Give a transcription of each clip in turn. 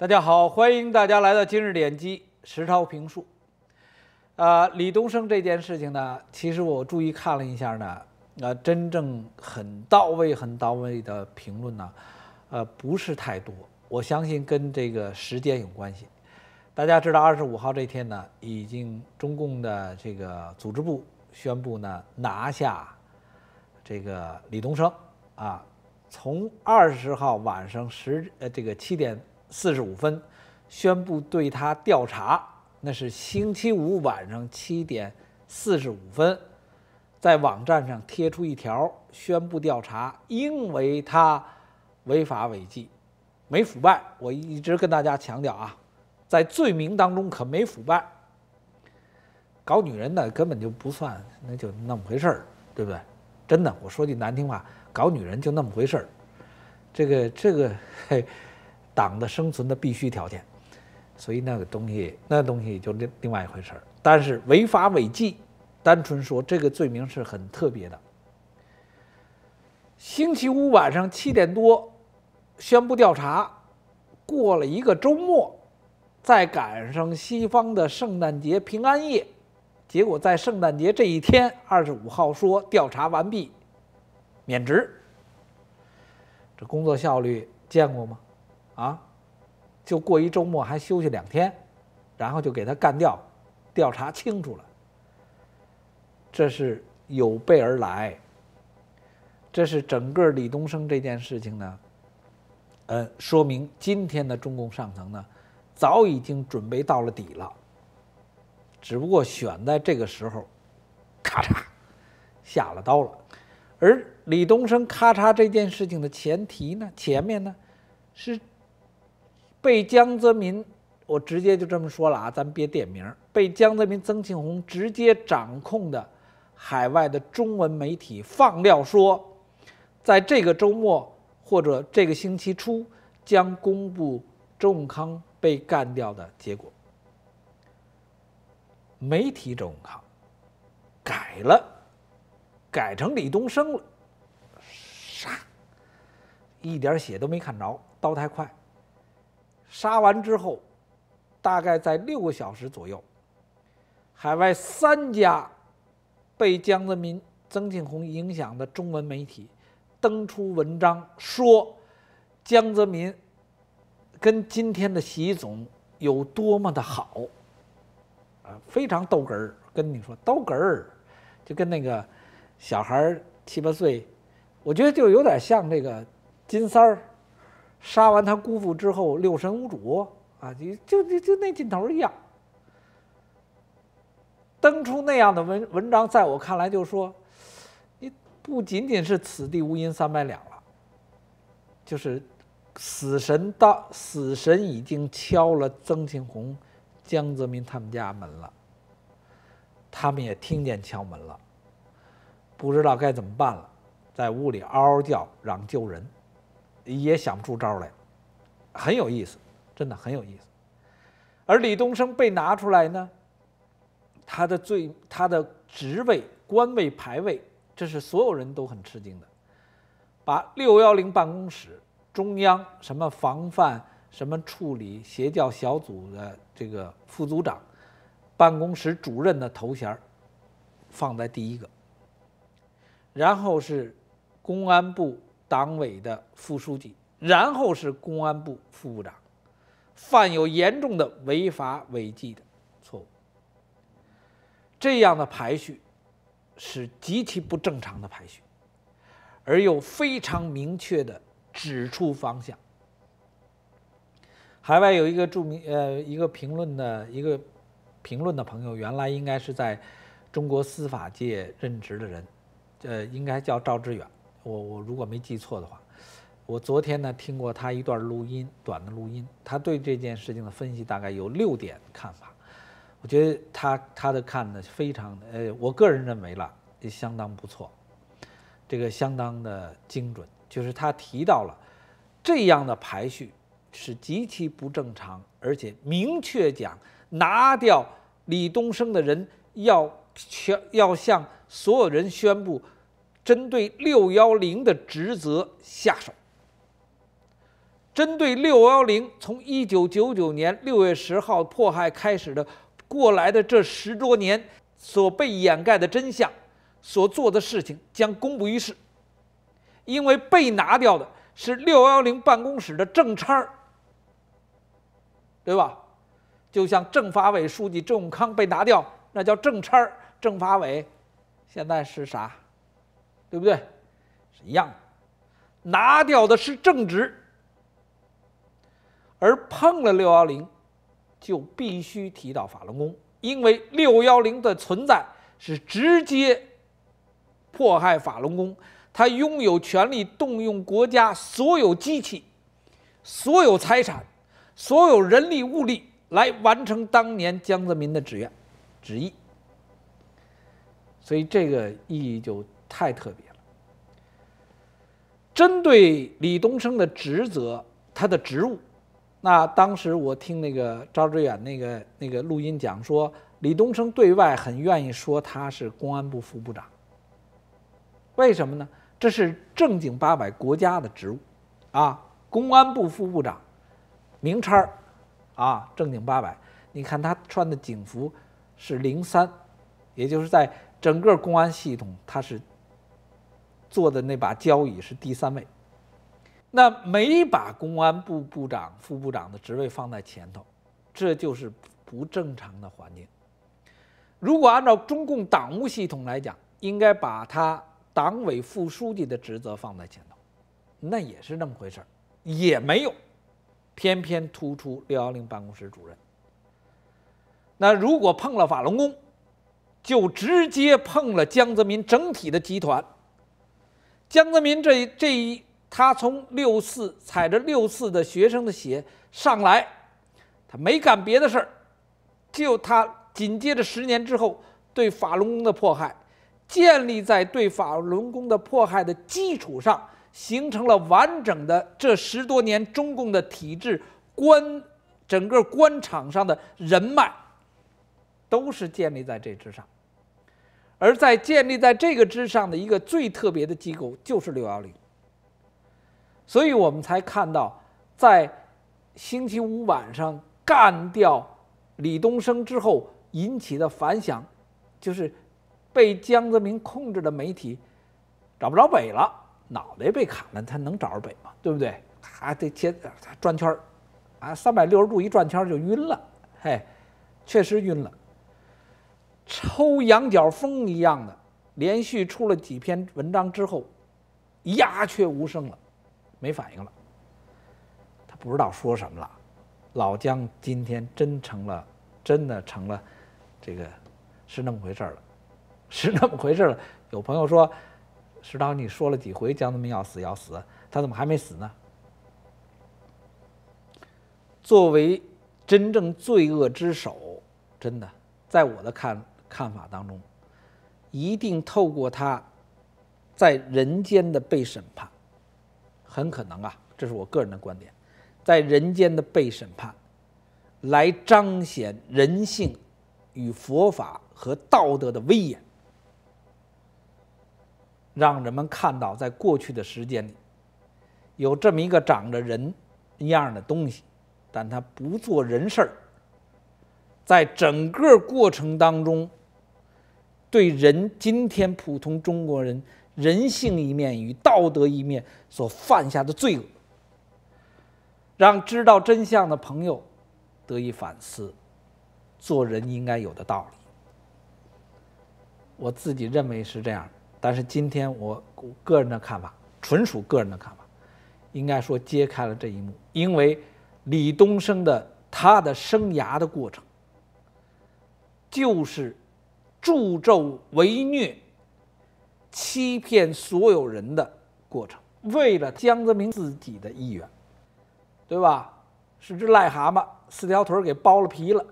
大家好，欢迎大家来到今日点击实操评述。啊，李东升这件事情呢，其实我注意看了一下呢，呃，真正很到位、很到位的评论呢，呃，不是太多。我相信跟这个时间有关系。大家知道，二十五号这天呢，已经中共的这个组织部宣布呢，拿下这个李东升啊。从二十号晚上十呃这个七点。四十五分，宣布对他调查。那是星期五晚上七点四十五分，在网站上贴出一条宣布调查，因为他违法违纪，没腐败。我一直跟大家强调啊，在罪名当中可没腐败，搞女人的根本就不算，那就那么回事儿，对不对？真的，我说句难听话，搞女人就那么回事儿。这个，这个，嘿。党的生存的必须条件，所以那个东西，那东西就另另外一回事儿。但是违法违纪，单纯说这个罪名是很特别的。星期五晚上七点多宣布调查，过了一个周末，再赶上西方的圣诞节平安夜，结果在圣诞节这一天，二十五号说调查完毕，免职。这工作效率见过吗？啊，就过一周末还休息两天，然后就给他干掉，调查清楚了。这是有备而来。这是整个李东升这件事情呢，呃，说明今天的中共上层呢，早已经准备到了底了。只不过选在这个时候，咔嚓，下了刀了。而李东升咔嚓这件事情的前提呢，前面呢是。被江泽民，我直接就这么说了啊，咱别点名。被江泽民、曾庆红直接掌控的海外的中文媒体放料说，在这个周末或者这个星期初将公布周永康被干掉的结果。媒体周永康，改了，改成李东升了。啥？一点血都没看着，刀太快。杀完之后，大概在六个小时左右，海外三家被江泽民、曾庆红影响的中文媒体登出文章，说江泽民跟今天的习总有多么的好啊，非常逗哏儿。跟你说逗哏儿，就跟那个小孩七八岁，我觉得就有点像那个金三儿。杀完他姑父之后，六神无主啊！就就就就那劲头一样，登出那样的文文章，在我看来，就说你不仅仅是此地无银三百两了，就是死神到，死神已经敲了曾庆红、江泽民他们家门了，他们也听见敲门了，不知道该怎么办了，在屋里嗷嗷叫，嚷救人。也想不出招来，很有意思，真的很有意思。而李东升被拿出来呢，他的罪，他的职位、官位、排位，这是所有人都很吃惊的。把六幺零办公室中央什么防范什么处理邪教小组的这个副组长、办公室主任的头衔儿放在第一个，然后是公安部。党委的副书记，然后是公安部副部长，犯有严重的违法违纪的错误。这样的排序是极其不正常的排序，而又非常明确的指出方向。海外有一个著名呃一个评论的一个评论的朋友，原来应该是在中国司法界任职的人，呃，应该叫赵志远。我我如果没记错的话，我昨天呢听过他一段录音，短的录音，他对这件事情的分析大概有六点看法。我觉得他他的看呢非常呃，我个人认为了相当不错，这个相当的精准。就是他提到了这样的排序是极其不正常，而且明确讲，拿掉李东升的人要全要向所有人宣布。针对六幺零的职责下手，针对六幺零从一九九九年六月十号迫害开始的过来的这十多年所被掩盖的真相，所做的事情将公布于世。因为被拿掉的是六幺零办公室的正差儿，对吧？就像政法委书记郑永康被拿掉，那叫正差儿。政法委现在是啥？对不对？是一样的，拿掉的是正职，而碰了六幺零，就必须提到法轮功，因为六幺零的存在是直接迫害法轮功，他拥有权利动用国家所有机器、所有财产、所有人力物力来完成当年江泽民的志愿、旨意，所以这个意义就。太特别了。针对李东升的职责，他的职务，那当时我听那个赵志远那个那个录音讲说，李东升对外很愿意说他是公安部副部长。为什么呢？这是正经八百国家的职务，啊，公安部副部长，名差儿，啊，正经八百。你看他穿的警服是零三，也就是在整个公安系统，他是。坐的那把交椅是第三位，那没把公安部部长、副部长的职位放在前头，这就是不正常的环境。如果按照中共党务系统来讲，应该把他党委副书记的职责放在前头，那也是那么回事儿，也没有，偏偏突出六幺零办公室主任。那如果碰了法轮功，就直接碰了江泽民整体的集团。江泽民这这一，他从六四踩着六四的学生的血上来，他没干别的事儿，就他紧接着十年之后对法轮功的迫害，建立在对法轮功的迫害的基础上，形成了完整的这十多年中共的体制官，整个官场上的人脉，都是建立在这之上。而在建立在这个之上的一个最特别的机构就是六幺零，所以我们才看到，在星期五晚上干掉李东生之后引起的反响，就是被江泽民控制的媒体找不着北了，脑袋被砍了，他能找着北吗？对不对？还得转圈儿啊，三百六十度一转圈就晕了，嘿，确实晕了。抽羊角风一样的，连续出了几篇文章之后，鸦雀无声了，没反应了。他不知道说什么了。老姜今天真成了，真的成了，这个是那么回事了，是那么回事了。有朋友说：“石涛，你说了几回姜子明要死要死，他怎么还没死呢？”作为真正罪恶之首，真的，在我的看。看法当中，一定透过他在人间的被审判，很可能啊，这是我个人的观点，在人间的被审判，来彰显人性与佛法和道德的威严，让人们看到在过去的时间里，有这么一个长着人一样的东西，但他不做人事儿，在整个过程当中。对人，今天普通中国人人性一面与道德一面所犯下的罪恶，让知道真相的朋友得以反思做人应该有的道理。我自己认为是这样，但是今天我个人的看法，纯属个人的看法，应该说揭开了这一幕，因为李东升的他的生涯的过程就是。助纣为虐，欺骗所有人的过程，为了江泽民自己的意愿，对吧？是只癞蛤蟆四条腿儿给剥了皮了，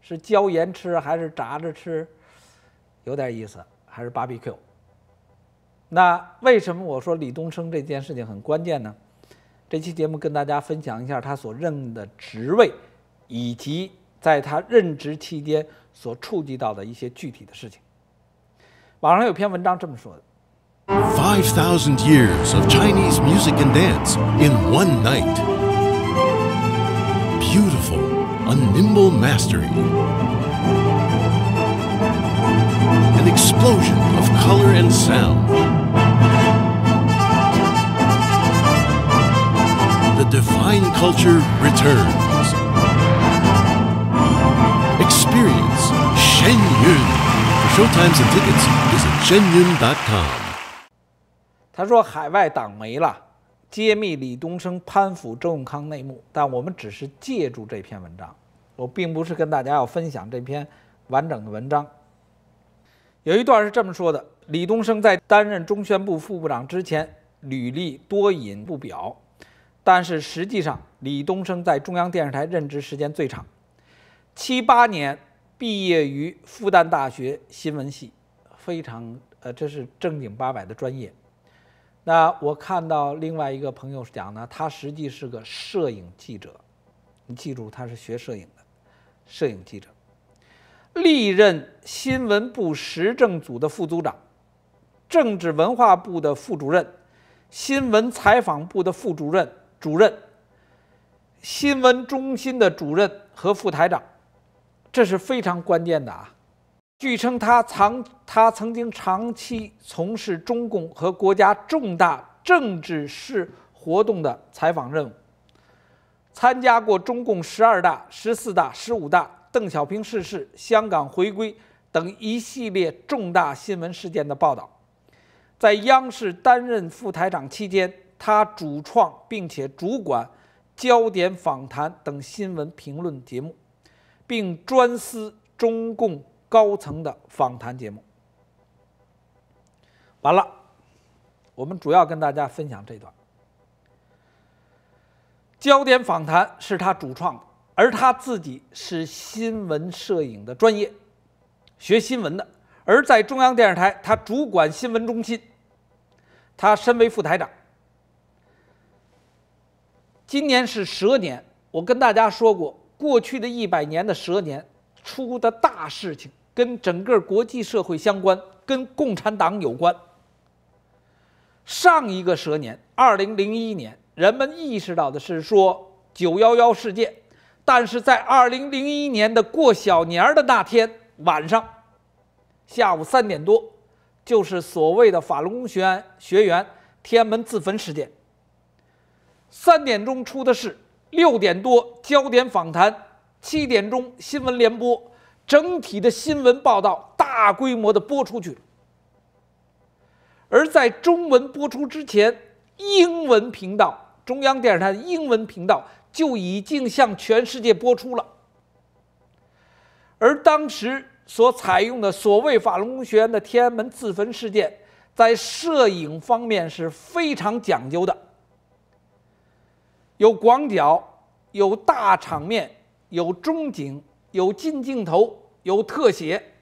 是椒盐吃还是炸着吃？有点意思，还是巴比 Q？那为什么我说李东升这件事情很关键呢？这期节目跟大家分享一下他所任的职位，以及在他任职期间。所触及到的一些具体的事情。网上有篇文章这么说的：Five thousand years of Chinese music and dance in one night, beautiful, a nimble mastery, an explosion of color and sound. The divine culture returns. Experience Shen Yun。For showtimes and tickets, visit shenyun.com。他说：“海外党没了，揭秘李东生攀附周永康内幕。”但我们只是借助这篇文章，我并不是跟大家要分享这篇完整的文章。有一段是这么说的：“李东生在担任中宣部副部长之前，履历多隐不表，但是实际上，李东生在中央电视台任职时间最长。”七八年毕业于复旦大学新闻系，非常呃，这是正经八百的专业。那我看到另外一个朋友讲呢，他实际是个摄影记者，你记住他是学摄影的，摄影记者。历任新闻部时政组的副组长，政治文化部的副主任，新闻采访部的副主任、主任，新闻中心的主任和副台长。这是非常关键的啊！据称，他长他曾经长期从事中共和国家重大政治事活动的采访任务，参加过中共十二大、十四大、十五大、邓小平逝世、香港回归等一系列重大新闻事件的报道。在央视担任副台长期间，他主创并且主管《焦点访谈》等新闻评论节目。并专司中共高层的访谈节目。完了，我们主要跟大家分享这段。焦点访谈是他主创的，而他自己是新闻摄影的专业，学新闻的，而在中央电视台，他主管新闻中心，他身为副台长。今年是蛇年，我跟大家说过。过去的一百年的蛇年出的大事情跟整个国际社会相关，跟共产党有关。上一个蛇年，二零零一年，人们意识到的是说九幺幺事件，但是在二零零一年的过小年儿的那天晚上，下午三点多，就是所谓的法轮功学学员天安门自焚事件，三点钟出的事。六点多焦点访谈，七点钟新闻联播，整体的新闻报道大规模的播出去。而在中文播出之前，英文频道中央电视台的英文频道就已经向全世界播出了。而当时所采用的所谓法轮功学员的天安门自焚事件，在摄影方面是非常讲究的。有广角，有大场面，有中景，有近镜头，有特写，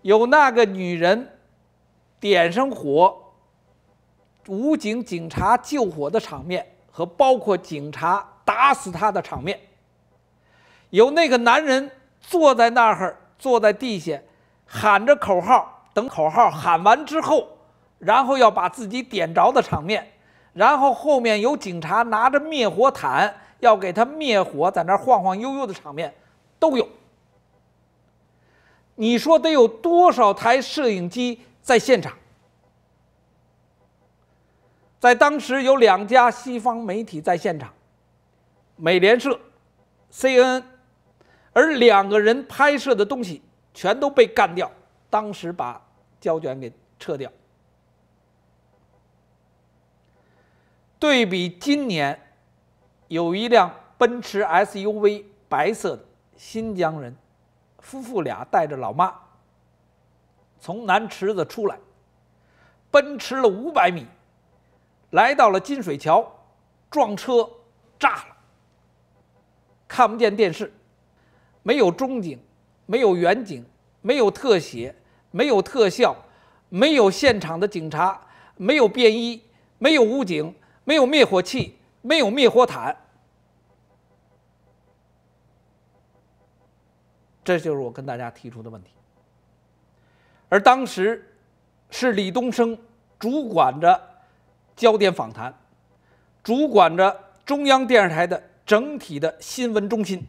有那个女人点上火，武警警察救火的场面，和包括警察打死他的场面，有那个男人坐在那儿，坐在地下，喊着口号，等口号喊完之后，然后要把自己点着的场面。然后后面有警察拿着灭火毯要给他灭火，在那晃晃悠悠的场面都有。你说得有多少台摄影机在现场？在当时有两家西方媒体在现场，美联社、CNN，而两个人拍摄的东西全都被干掉，当时把胶卷给撤掉。对比今年，有一辆奔驰 SUV，白色的，新疆人，夫妇俩带着老妈，从南池子出来，奔驰了五百米，来到了金水桥，撞车，炸了，看不见电视，没有中景，没有远景，没有特写，没有特效，没有现场的警察，没有便衣，没有武警。没有灭火器，没有灭火毯，这就是我跟大家提出的问题。而当时是李东升主管着焦点访谈，主管着中央电视台的整体的新闻中心。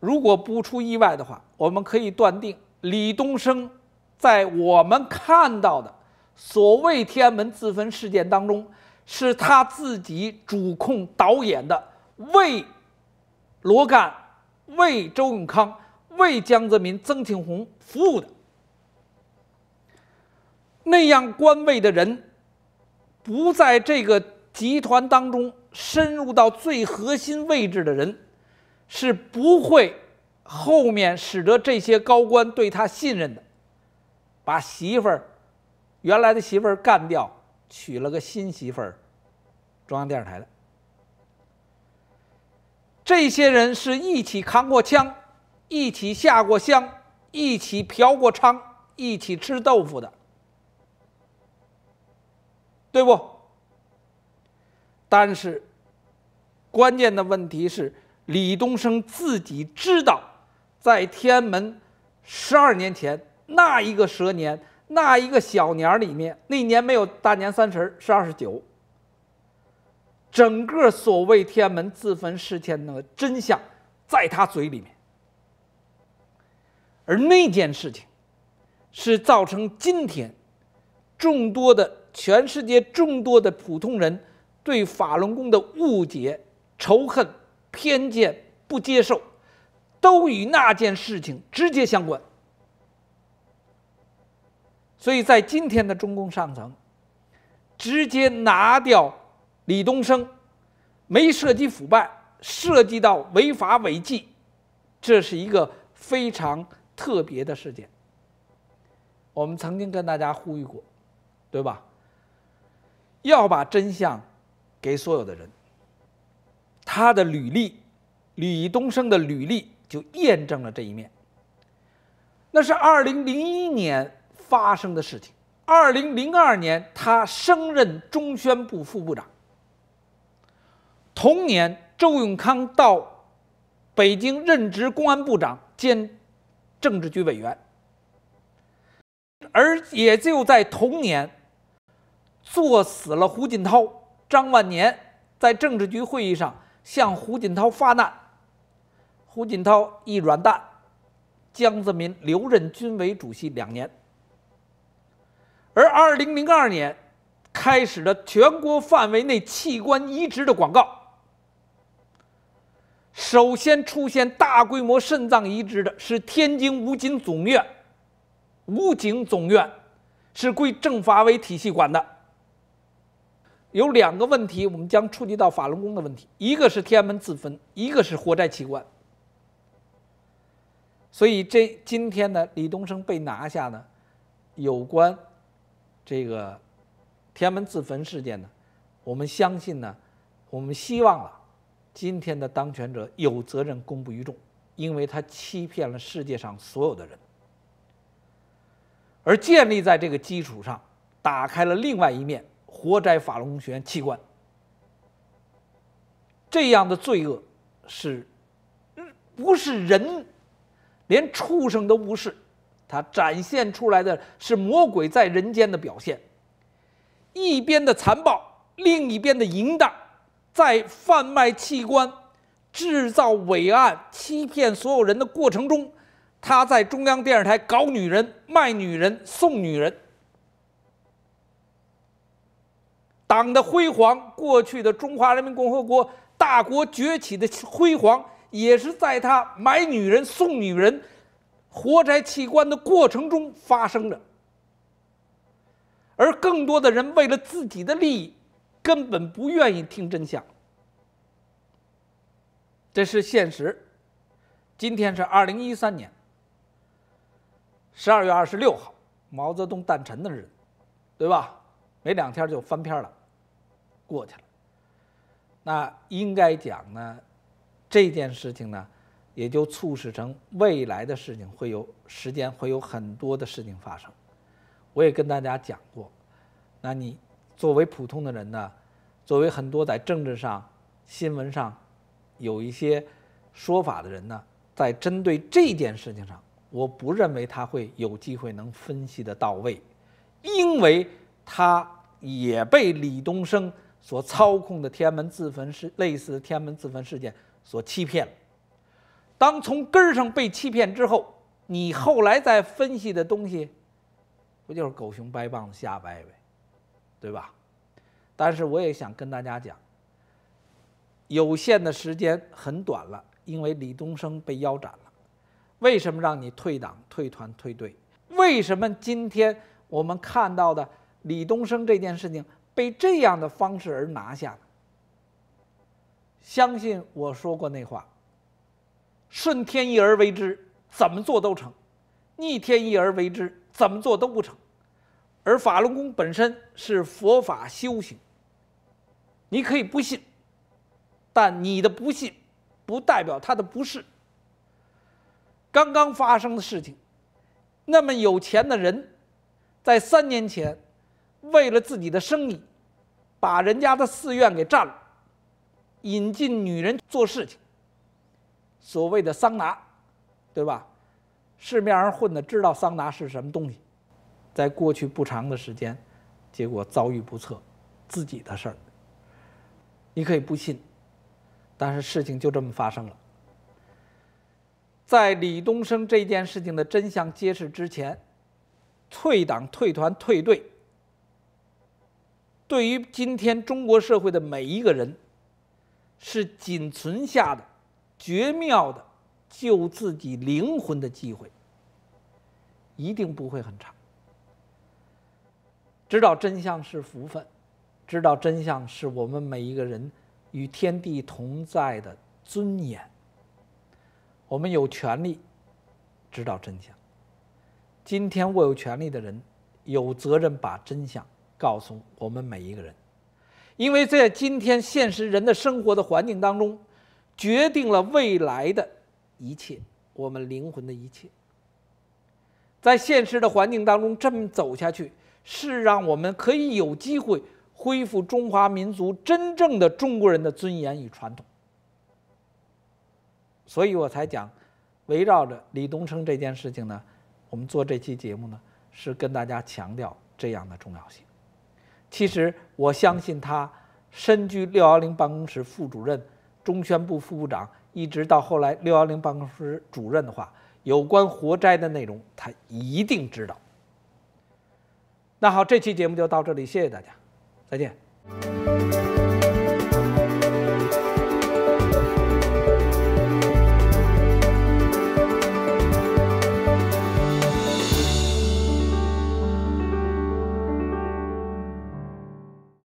如果不出意外的话，我们可以断定李东升在我们看到的。所谓天安门自焚事件当中，是他自己主控导演的，为罗干、为周永康、为江泽民、曾庆红服务的那样官位的人，不在这个集团当中深入到最核心位置的人，是不会后面使得这些高官对他信任的，把媳妇儿。原来的媳妇儿干掉，娶了个新媳妇儿，中央电视台的。这些人是一起扛过枪，一起下过乡，一起嫖过娼，一起吃豆腐的，对不？但是，关键的问题是，李东升自己知道，在天安门十二年前那一个蛇年。那一个小年儿里面，那年没有大年三十，是二十九。整个所谓天安门自焚事件的真相，在他嘴里面。而那件事情，是造成今天众多的全世界众多的普通人对法轮功的误解、仇恨、偏见、不接受，都与那件事情直接相关。所以在今天的中共上层，直接拿掉李东生，没涉及腐败，涉及到违法违纪，这是一个非常特别的事件。我们曾经跟大家呼吁过，对吧？要把真相给所有的人。他的履历，李东生的履历就验证了这一面。那是二零零一年。发生的事情。二零零二年，他升任中宣部副部长。同年，周永康到北京任职公安部长兼政治局委员，而也就在同年，作死了胡锦涛。张万年在政治局会议上向胡锦涛发难，胡锦涛一软蛋，江泽民留任军委主席两年。而二零零二年，开始的全国范围内器官移植的广告，首先出现大规模肾脏移植的是天津武警总院。武警总院是归政法委体系管的。有两个问题，我们将触及到法轮功的问题，一个是天安门自焚，一个是活摘器官。所以这今天呢，李东升被拿下呢，有关。这个天安门自焚事件呢，我们相信呢，我们希望啊，今天的当权者有责任公布于众，因为他欺骗了世界上所有的人，而建立在这个基础上，打开了另外一面活摘法轮玄器官，这样的罪恶是，不是人，连畜生都不是，他展现出来的是魔鬼在人间的表现，一边的残暴，另一边的淫荡，在贩卖器官、制造伪案、欺骗所有人的过程中，他在中央电视台搞女人、卖女人、送女人。党的辉煌，过去的中华人民共和国大国崛起的辉煌，也是在他买女人、送女人。活摘器官的过程中发生的，而更多的人为了自己的利益，根本不愿意听真相，这是现实。今天是二零一三年十二月二十六号，毛泽东诞辰的日子，对吧？没两天就翻篇了，过去了。那应该讲呢，这件事情呢？也就促使成未来的事情会有时间会有很多的事情发生，我也跟大家讲过。那你作为普通的人呢，作为很多在政治上、新闻上有一些说法的人呢，在针对这件事情上，我不认为他会有机会能分析的到位，因为他也被李东生所操控的天安门自焚事类似的天门自焚事件所欺骗了。当从根儿上被欺骗之后，你后来再分析的东西，不就是狗熊掰棒子瞎掰呗，对吧？但是我也想跟大家讲，有限的时间很短了，因为李东升被腰斩了。为什么让你退党、退团、退队？为什么今天我们看到的李东升这件事情被这样的方式而拿下相信我说过那话。顺天意而为之，怎么做都成；逆天意而为之，怎么做都不成。而法轮功本身是佛法修行，你可以不信，但你的不信不代表他的不是。刚刚发生的事情，那么有钱的人，在三年前，为了自己的生意，把人家的寺院给占了，引进女人做事情。所谓的桑拿，对吧？市面上混的知道桑拿是什么东西。在过去不长的时间，结果遭遇不测，自己的事儿。你可以不信，但是事情就这么发生了。在李东生这件事情的真相揭示之前，退党、退团、退队，对于今天中国社会的每一个人，是仅存下的。绝妙的救自己灵魂的机会，一定不会很长。知道真相是福分，知道真相是我们每一个人与天地同在的尊严。我们有权利知道真相。今天握有权利的人有责任把真相告诉我们每一个人，因为在今天现实人的生活的环境当中。决定了未来的一切，我们灵魂的一切。在现实的环境当中，这么走下去是让我们可以有机会恢复中华民族真正的中国人的尊严与传统。所以我才讲，围绕着李东升这件事情呢，我们做这期节目呢，是跟大家强调这样的重要性。其实我相信他身居六幺零办公室副主任。中宣部副部长，一直到后来六幺零办公室主任的话，有关活摘的内容，他一定知道。那好，这期节目就到这里，谢谢大家，再见。